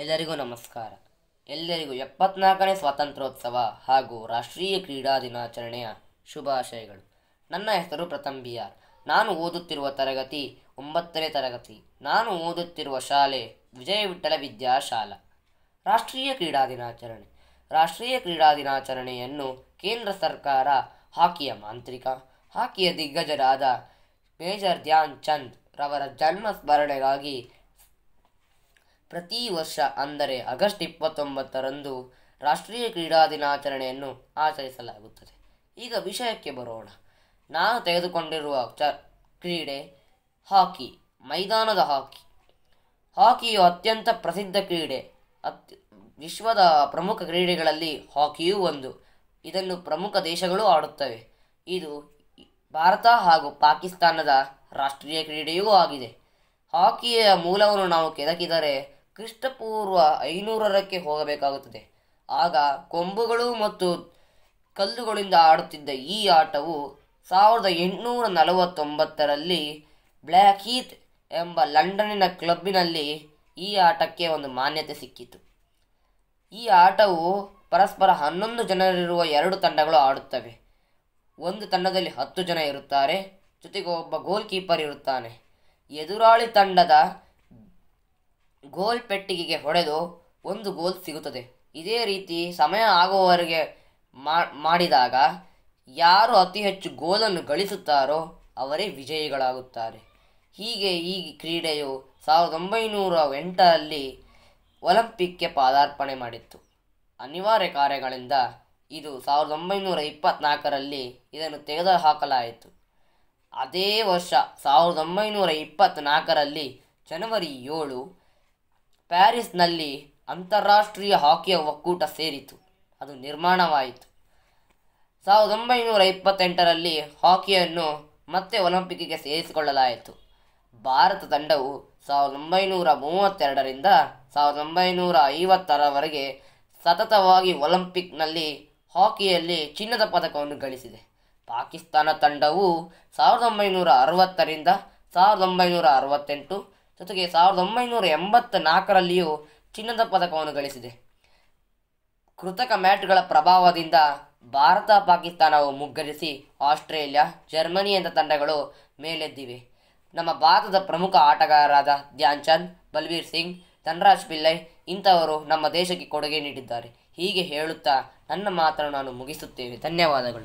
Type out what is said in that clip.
ಎಲ್ಲರಿಗೂ ನಮಸ್ಕಾರ ಎಲ್ಲರಿಗೂ ಎಪ್ಪತ್ನಾಲ್ಕನೇ ಸ್ವಾತಂತ್ರ್ಯೋತ್ಸವ ಹಾಗೂ ರಾಷ್ಟ್ರೀಯ ಕ್ರೀಡಾ ದಿನಾಚರಣೆಯ ಶುಭಾಶಯಗಳು ನನ್ನ ಹೆಸರು ಪ್ರಥಮ್ ಬಿ ಆರ್ ನಾನು ಓದುತ್ತಿರುವ ತರಗತಿ ಒಂಬತ್ತನೇ ತರಗತಿ ನಾನು ಓದುತ್ತಿರುವ ಶಾಲೆ ವಿಜಯ ವಿಠಲ ವಿದ್ಯಾಶಾಲಾ ರಾಷ್ಟ್ರೀಯ ಕ್ರೀಡಾ ದಿನಾಚರಣೆ ರಾಷ್ಟ್ರೀಯ ಕ್ರೀಡಾ ದಿನಾಚರಣೆಯನ್ನು ಕೇಂದ್ರ ಸರ್ಕಾರ ಹಾಕಿಯ ಮಾಂತ್ರಿಕ ಹಾಕಿಯ ದಿಗ್ಗಜರಾದ ಮೇಜರ್ ಧ್ಯಾನ್ ಚಂದ್ ರವರ ಜನ್ಮ ಸ್ಮರಣೆಗಾಗಿ ಪ್ರತಿ ವರ್ಷ ಅಂದರೆ ಆಗಸ್ಟ್ ಇಪ್ಪತ್ತೊಂಬತ್ತರಂದು ರಾಷ್ಟ್ರೀಯ ಕ್ರೀಡಾ ದಿನಾಚರಣೆಯನ್ನು ಆಚರಿಸಲಾಗುತ್ತದೆ ಈಗ ವಿಷಯಕ್ಕೆ ಬರೋಣ ನಾನು ತೆಗೆದುಕೊಂಡಿರುವ ಚ ಕ್ರೀಡೆ ಹಾಕಿ ಮೈದಾನದ ಹಾಕಿ ಹಾಕಿಯು ಅತ್ಯಂತ ಪ್ರಸಿದ್ಧ ಕ್ರೀಡೆ ಅತ್ಯ ವಿಶ್ವದ ಪ್ರಮುಖ ಕ್ರೀಡೆಗಳಲ್ಲಿ ಹಾಕಿಯೂ ಒಂದು ಇದನ್ನು ಪ್ರಮುಖ ದೇಶಗಳು ಆಡುತ್ತವೆ ಇದು ಭಾರತ ಹಾಗೂ ಪಾಕಿಸ್ತಾನದ ರಾಷ್ಟ್ರೀಯ ಕ್ರೀಡೆಯೂ ಆಗಿದೆ ಹಾಕಿಯ ಮೂಲವನ್ನು ನಾವು ಕೆದಕಿದರೆ ಕ್ರಿಸ್ತಪೂರ್ವ ಐನೂರರಕ್ಕೆ ಹೋಗಬೇಕಾಗುತ್ತದೆ ಆಗ ಕೊಂಬುಗಳು ಮತ್ತು ಕಲ್ಲುಗಳಿಂದ ಆಡುತ್ತಿದ್ದ ಈ ಆಟವು ಸಾವಿರದ ಎಂಟುನೂರ ನಲವತ್ತೊಂಬತ್ತರಲ್ಲಿ ಬ್ಲ್ಯಾಕ್ ಹೀತ್ ಎಂಬ ಲಂಡನ್ನಿನ ಕ್ಲಬ್ಬಿನಲ್ಲಿ ಈ ಆಟಕ್ಕೆ ಒಂದು ಮಾನ್ಯತೆ ಸಿಕ್ಕಿತು ಈ ಆಟವು ಪರಸ್ಪರ ಹನ್ನೊಂದು ಜನರಿರುವ ಎರಡು ತಂಡಗಳು ಆಡುತ್ತವೆ ಒಂದು ತಂಡದಲ್ಲಿ ಹತ್ತು ಜನ ಇರುತ್ತಾರೆ ಜೊತೆಗೆ ಒಬ್ಬ ಗೋಲ್ ಇರುತ್ತಾನೆ ಎದುರಾಳಿ ತಂಡದ ಗೋಲ್ ಪೆಟ್ಟಿಗೆಗೆ ಹೊಡೆದು ಒಂದು ಗೋಲ್ ಸಿಗುತ್ತದೆ ಇದೇ ರೀತಿ ಸಮಯ ಆಗುವವರೆಗೆ ಮಾಡಿದಾಗ ಯಾರು ಅತಿ ಹೆಚ್ಚು ಗೋಲನ್ನು ಗಳಿಸುತ್ತಾರೋ ಅವರೇ ವಿಜಯಿಗಳಾಗುತ್ತಾರೆ ಹೀಗೆ ಈ ಕ್ರೀಡೆಯು ಸಾವಿರದ ಒಂಬೈನೂರ ಎಂಟರಲ್ಲಿ ಒಲಂಪಿಕ್ಗೆ ಪಾದಾರ್ಪಣೆ ಮಾಡಿತ್ತು ಅನಿವಾರ್ಯ ಕಾರ್ಯಗಳಿಂದ ಇದು ಸಾವಿರದ ಒಂಬೈನೂರ ಇಪ್ಪತ್ತ್ನಾಲ್ಕರಲ್ಲಿ ಇದನ್ನು ತೆಗೆದುಹಾಕಲಾಯಿತು ಅದೇ ವರ್ಷ ಸಾವಿರದ ಒಂಬೈನೂರ ಇಪ್ಪತ್ತ್ನಾಲ್ಕರಲ್ಲಿ ಜನವರಿ ಏಳು ಪ್ಯಾರಿಸ್ನಲ್ಲಿ ಅಂತಾರಾಷ್ಟ್ರೀಯ ಹಾಕಿಯ ಒಕ್ಕೂಟ ಸೇರಿತು ಅದು ನಿರ್ಮಾಣವಾಯಿತು ಸಾವಿರದ ಒಂಬೈನೂರ ಇಪ್ಪತ್ತೆಂಟರಲ್ಲಿ ಹಾಕಿಯನ್ನು ಮತ್ತೆ ಒಲಿಂಪಿಕ್ಗೆ ಸೇರಿಸಿಕೊಳ್ಳಲಾಯಿತು ಭಾರತ ತಂಡವು ಸಾವಿರದ ಒಂಬೈನೂರ ಮೂವತ್ತೆರಡರಿಂದ ಸಾವಿರದ ಒಂಬೈನೂರ ಐವತ್ತರವರೆಗೆ ಸತತವಾಗಿ ಒಲಿಂಪಿಕ್ನಲ್ಲಿ ಹಾಕಿಯಲ್ಲಿ ಚಿನ್ನದ ಪದಕವನ್ನು ಗಳಿಸಿದೆ ಪಾಕಿಸ್ತಾನ ತಂಡವು ಸಾವಿರದ ಒಂಬೈನೂರ ಅರವತ್ತರಿಂದ ಸಾವಿರದ ಒಂಬೈನೂರ ಅರವತ್ತೆಂಟು ಜೊತೆಗೆ ಸಾವಿರದ ಒಂಬೈನೂರ ಎಂಬತ್ತ ನಾಲ್ಕರಲ್ಲಿಯೂ ಚಿನ್ನದ ಪದಕವನ್ನು ಗಳಿಸಿದೆ ಕೃತಕ ಮ್ಯಾಟ್ಗಳ ಪ್ರಭಾವದಿಂದ ಭಾರತ ಪಾಕಿಸ್ತಾನವು ಮುಗ್ಗರಿಸಿ ಆಸ್ಟ್ರೇಲಿಯಾ ಜರ್ಮನಿಯಂಥ ತಂಡಗಳು ಮೇಲೆದ್ದಿವೆ ನಮ್ಮ ಭಾರತದ ಪ್ರಮುಖ ಆಟಗಾರರಾದ ಧ್ಯಾನ್ ಚಂದ್ ಬಲ್ಬೀರ್ ಸಿಂಗ್ ಧನ್ರಾಜ್ ಪಿಲ್ಲೈ ಇಂಥವರು ನಮ್ಮ ದೇಶಕ್ಕೆ ಕೊಡುಗೆ ನೀಡಿದ್ದಾರೆ ಹೀಗೆ ಹೇಳುತ್ತಾ ನನ್ನ ಮಾತನ್ನು ನಾನು ಮುಗಿಸುತ್ತೇವೆ ಧನ್ಯವಾದಗಳು